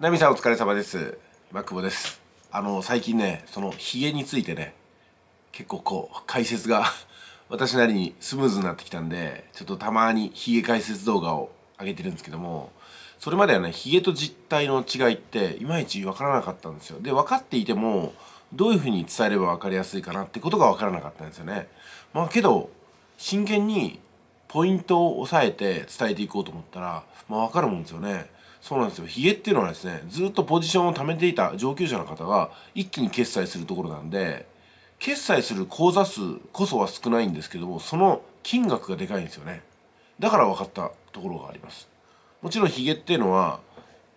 ナミさんお疲れ様です。マクボです。あの、最近ね、そのヒゲについてね、結構こう、解説が 私なりにスムーズになってきたんで、ちょっとたまにヒゲ解説動画を上げてるんですけども、それまではね、ヒゲと実体の違いって、いまいち分からなかったんですよ。で、分かっていても、どういうふうに伝えれば分かりやすいかなってことが分からなかったんですよね。まあけど、真剣にポイントを押さえて伝えていこうと思ったら、まあ、分かるもんですよね。そうなんですよ。ヒゲっていうのはですね、ずっとポジションを貯めていた上級者の方が一気に決済するところなんで、決済する口座数こそは少ないんですけども、その金額がでかいんですよね。だから分かったところがあります。もちろんヒゲっていうのは、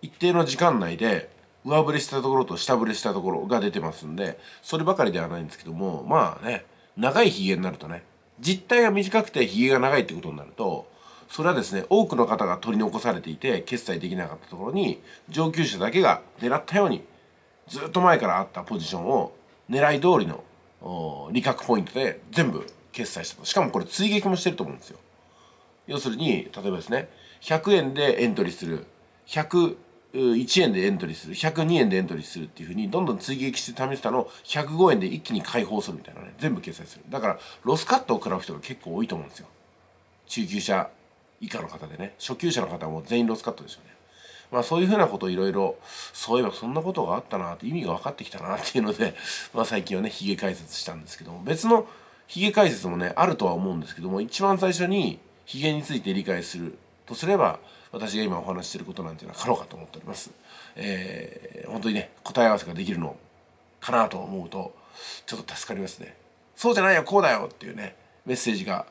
一定の時間内で上振れしたところと下振れしたところが出てますんで、そればかりではないんですけども、まあね、長いヒゲになるとね、実態が短くてひげが長いってことになるとそれはですね多くの方が取り残されていて決済できなかったところに上級者だけが狙ったようにずっと前からあったポジションを狙い通りの利確ポイントで全部決済したとしかもこれ追撃もしてると思うんですよ要するに例えばですね100円でエントリーする1円でエントリーする102円でエントリーするっていうふうにどんどん追撃して試したのを105円で一気に解放するみたいなね全部掲載するだからロスカットを食らう人が結構多いと思うんですよ中級者以下の方でね初級者の方も全員ロスカットでしょうねまあそういうふうなことをいろいろそういえばそんなことがあったなって意味が分かってきたなっていうので まあ最近はねヒゲ解説したんですけども別のヒゲ解説もねあるとは思うんですけども一番最初にヒゲについて理解するとすれば私が今お話ししてることなんていうのは可能かと思っております。えー、本当にね答え合わせができるのかなと思うとちょっと助かりますね。そうじゃないよこうだよっていうねメッセージが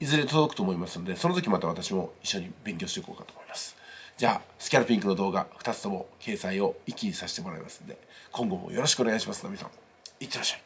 いずれ届くと思いますのでその時また私も一緒に勉強していこうかと思います。じゃあスキャルピンクの動画2つとも掲載を一気にさせてもらいますんで今後もよろしくお願いしますナミさんいってらっしゃい。